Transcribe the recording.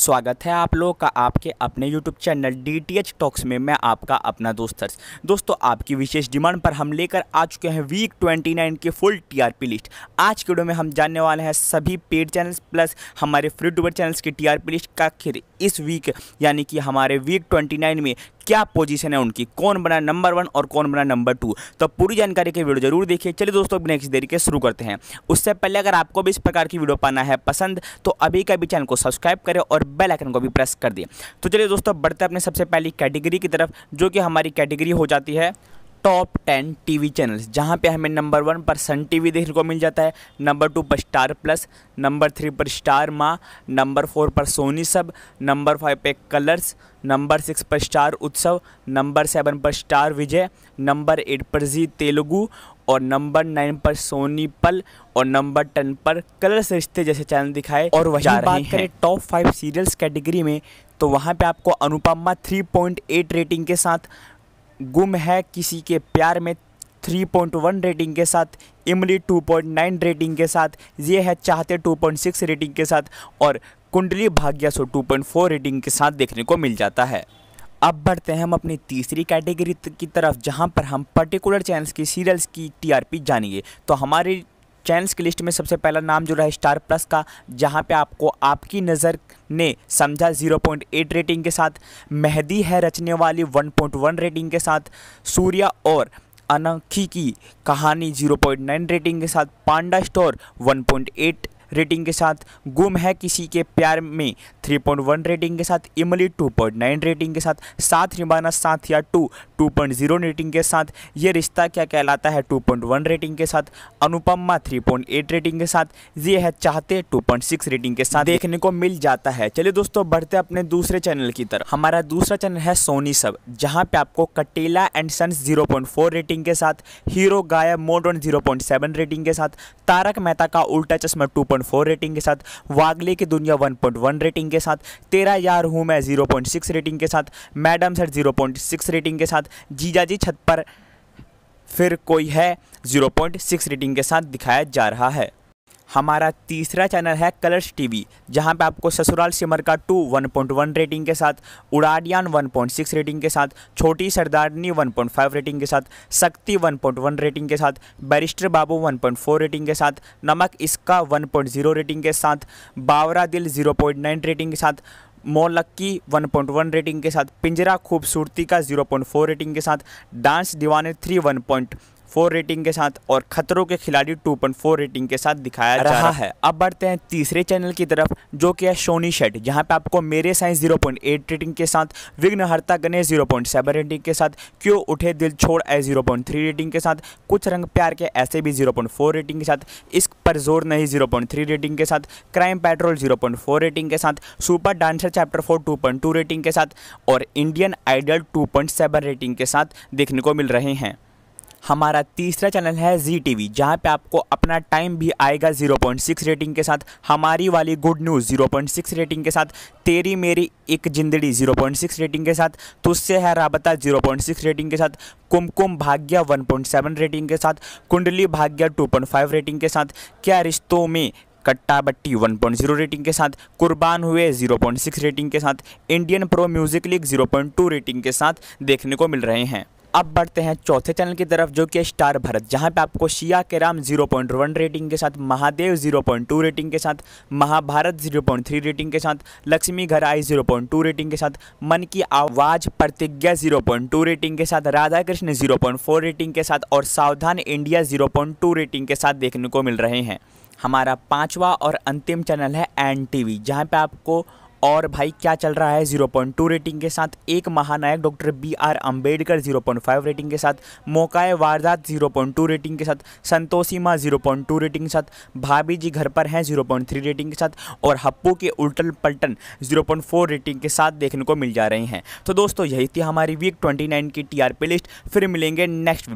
स्वागत है आप लोगों का आपके अपने YouTube channel D T H talks में मैं आपका अपना दोस्त हर्ष दोस्तों आपकी विशेष डिमांड पर हम लेकर आ चुके हैं वीक 29 की फुल टीआरपी लिस्ट आज के वीडियो में हम जानने वाले हैं सभी पेड चैनल्स प्लस हमारे फ्री ट्यूबर चैनल्स की टीआरपी लिस्ट का आखिर इस वीक यानी कि हमारे वीक ट्वेंटी में क्या पोजीशन है उनकी कौन बना नंबर वन और कौन बना नंबर टू तो पूरी जानकारी की वीडियो जरूर देखिए चलिए दोस्तों बिना किसी देरी के शुरू करते हैं उससे पहले अगर आपको भी इस प्रकार की वीडियो पाना है पसंद तो अभी का भी चैनल को सब्सक्राइब करें और बेल आइकन को भी प्रेस कर दें तो चलिए दोस्तों बढ़ते अपने सबसे पहली कैटेगरी की तरफ जो कि हमारी कैटेगरी हो जाती है टॉप टेन टीवी चैनल्स जहाँ पे हमें नंबर वन पर सन टीवी देखने को मिल जाता है नंबर टू पर स्टार प्लस नंबर थ्री पर स्टार माँ नंबर फोर पर सोनी सब नंबर फाइव पे कलर्स नंबर सिक्स पर स्टार उत्सव नंबर सेवन पर स्टार विजय नंबर एट पर जी तेलुगु और नंबर नाइन पर सोनी पल और नंबर टेन पर कलर्स रिश्ते जैसे चैनल दिखाए और वही बात करें टॉप फाइव सीरियल्स कैटेगरी में तो वहाँ पे आपको अनुपमा 3.8 रेटिंग के साथ गुम है किसी के प्यार में 3.1 रेटिंग के साथ इमली 2.9 रेटिंग के साथ ये है चाहते 2.6 रेटिंग के साथ और कुंडली भाग्य सो 2.4 रेटिंग के साथ देखने को मिल जाता है अब बढ़ते हैं हम अपनी तीसरी कैटेगरी की तरफ जहां पर हम पर्टिकुलर चैनल्स की सीरियल्स की टीआरपी जानेंगे तो हमारी चैनल्स की लिस्ट में सबसे पहला नाम जुड़ा है स्टार प्लस का जहाँ पे आपको आपकी नज़र ने समझा 0.8 रेटिंग के साथ मेहदी है रचने वाली 1.1 रेटिंग के साथ सूर्या और अनखी की कहानी 0.9 रेटिंग के साथ पांडा स्टोर 1.8 रेटिंग के साथ गुम है किसी के प्यार में 3.1 रेटिंग के साथ इमली 2.9 रेटिंग के साथ साथ निभाना साथ या टू 2.0 रेटिंग के साथ ये रिश्ता क्या कहलाता है 2.1 रेटिंग के साथ अनुपमा 3.8 रेटिंग के साथ ये है चाहते 2.6 रेटिंग के साथ देखने को मिल जाता है चलिए दोस्तों बढ़ते अपने दूसरे चैनल की तरफ हमारा दूसरा चैनल है सोनी सब जहाँ पे आपको कटेला एंड पॉइंट फोर रेटिंग के साथ हीरो गायब मोड पॉइंट सेवन रेटिंग के साथ तारक मेहता का उल्टा चश्मा टू 0.4 रेटिंग के साथ वागले की दुनिया 1.1 रेटिंग के साथ तेरा यार हूँ मैं 0.6 रेटिंग के साथ मैडम सर 0.6 रेटिंग के साथ जीजा जी छत पर फिर कोई है 0.6 रेटिंग के साथ दिखाया जा रहा है हमारा तीसरा चैनल है कलर्स टीवी जहां पे आपको ससुराल सिमर का टू 1.1 रेटिंग के साथ उड़ाडियान 1.6 रेटिंग के साथ छोटी सरदारनी 1.5 रेटिंग के साथ शक्ति 1.1 रेटिंग के साथ बैरिस्टर बाबू 1.4 रेटिंग के साथ नमक इसका 1.0 रेटिंग के साथ बावरा दिल 0.9 रेटिंग के साथ मोलक्की 1.1 रेटिंग के साथ पिंजरा खूबसूरती का 0.4 रेटिंग के साथ डांस दीवाने थ्री पॉइंट फोर रेटिंग के साथ और खतरों के खिलाड़ी टू पॉइंट फोर रेटिंग के साथ दिखाया रहा, रहा है अब बढ़ते हैं तीसरे चैनल की तरफ जो कि है सोनी शेड जहां पे आपको मेरे साइंस जीरो पॉइंट एट रेटिंग के साथ Vighnaharta Ganesh zero point seven rating के साथ क्यों उठे दिल छोड़ ए जीरो पॉइंट थ्री रेटिंग के साथ कुछ रंग प्यार के ऐसे भी जीरो पॉइंट फोर रेटिंग के साथ इस पर जोर नहीं जीरो पॉइंट थ्री रेटिंग के साथ Crime Patrol zero point four rating के साथ Super Dancer chapter four two point two rating के साथ और Indian Idol two point seven rating के साथ देखने को मिल रहे हैं हमारा तीसरा चैनल है जी टी वी जहाँ पर आपको अपना टाइम भी आएगा 0.6 रेटिंग के साथ हमारी वाली गुड न्यूज़ 0.6 रेटिंग के साथ तेरी मेरी एक जिंदड़ी 0.6 रेटिंग के साथ तुझसे है राबता 0.6 रेटिंग के साथ कुमकुम भाग्य 1.7 रेटिंग के साथ कुंडली भाग्य 2.5 रेटिंग के साथ क्या रिश्तों में कट्टा बट्टी 1.0 रेटिंग के साथ कुर्बान हुए 0.6 रेटिंग के साथ Indian pro music league 0.2 rating के साथ देखने को मिल रहे हैं अब बढ़ते हैं चौथे चैनल की तरफ जो कि स्टार भारत जहां पे आपको शिया के Ram zero point one rating के साथ Mahadev zero point two rating के साथ Mahabharat zero point three rating के साथ लक्ष्मी घर आई जीरो पॉइंट टू रेटिंग के साथ मन की आवाज़ प्रतिज्ञा जीरो पॉइंट टू रेटिंग के साथ Radha Krishna zero point four rating के साथ और सावधान India zero point two rating के साथ देखने को मिल रहे हैं हमारा पाँचवा और अंतिम चैनल है एन टी वी जहाँ पर आपको और भाई क्या चल रहा है 0.2 रेटिंग के साथ एक महानायक doctor B R Ambedkar 0.5 rating के साथ मौकाए वारदात 0.2 रेटिंग के साथ संतोषी माँ 0.2 रेटिंग के साथ भाभी जी घर पर हैं 0.3 रेटिंग के साथ और हप्पू के उल्टन पलटन 0.4 रेटिंग के साथ देखने को मिल जा रहे हैं तो दोस्तों यही थी हमारी वीक ट्वेंटी की टी लिस्ट फिर मिलेंगे नेक्स्ट